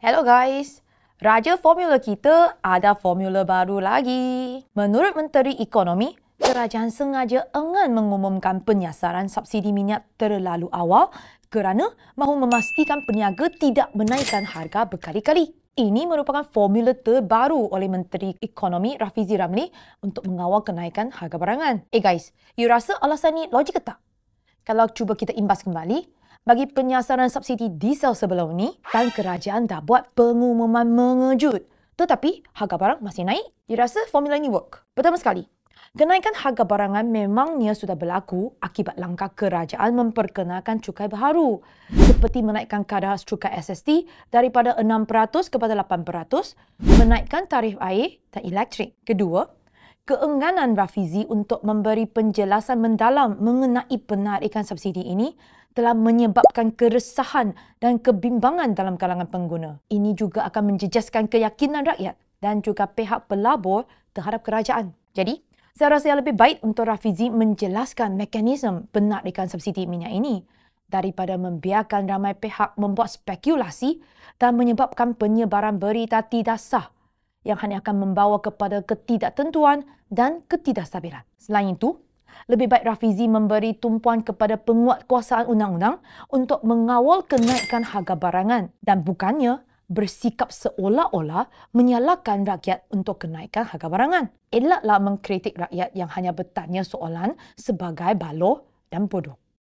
Hello guys. Raja formula kita ada formula baru lagi. Menurut Menteri Ekonomi, kerajaan sengaja enggan mengumumkan penyasaran subsidi minyak terlalu awal kerana mahu memastikan peniaga tidak menaikkan harga berkali-kali. Ini merupakan formula terbaru oleh Menteri Ekonomi Rafizi Ramli untuk mengawal kenaikan harga barangan. Eh hey guys, you rasa alasan ini logik tak? Kalau cuba kita imbas kembali, bagi penyasaran subsidi diesel sebelum ini dan kerajaan dah buat pengumuman mengejut. Tetapi harga barang masih naik. Dirasa formula ini work. Pertama sekali, kenaikan harga barangan memangnya sudah berlaku akibat langkah kerajaan memperkenalkan cukai baru, Seperti menaikkan kadar cukai SST daripada 6% kepada 8%, menaikkan tarif air dan elektrik. Kedua, keengganan Rafizi untuk memberi penjelasan mendalam mengenai penarikan subsidi ini telah menyebabkan keresahan dan kebimbangan dalam kalangan pengguna. Ini juga akan menjejaskan keyakinan rakyat dan juga pihak pelabur terhadap kerajaan. Jadi, saya rasa yang lebih baik untuk Rafizi menjelaskan mekanisme penarikan subsidi minyak ini daripada membiarkan ramai pihak membuat spekulasi dan menyebabkan penyebaran berita tidak sah yang hanya akan membawa kepada ketidaktentuan dan ketidakstabilan. Selain itu, lebih baik Rafizi memberi tumpuan kepada penguatkuasaan undang-undang untuk mengawal kenaikan harga barangan dan bukannya bersikap seolah-olah menyalahkan rakyat untuk kenaikan harga barangan. Elaklah mengkritik rakyat yang hanya bertanya soalan sebagai baloh dan bodoh.